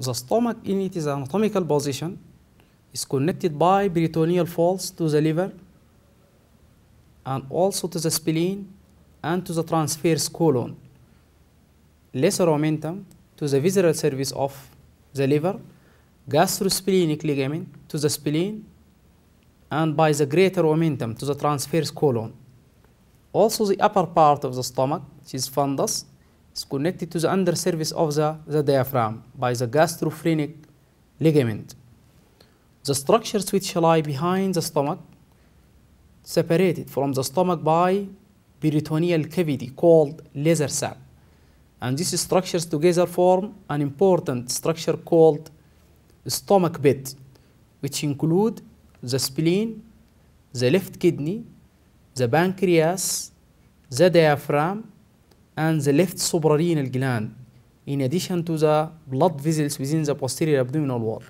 the stomach in its anatomical position is connected by peritoneal folds to the liver and also to the spleen and to the transverse colon. Lesser omentum to the visceral surface of the liver, gastrosplenic ligament to the spleen, and by the greater omentum to the transverse colon. Also the upper part of the stomach, which is fundus, is connected to the undersurface of the, the diaphragm by the gastrophrenic ligament. The structures which lie behind the stomach separated from the stomach by peritoneal cavity called laser sac. And these structures together form an important structure called stomach bed, which include the spleen, the left kidney, the pancreas, the diaphragm, and the left suprarenal gland in addition to the blood vessels within the posterior abdominal wall.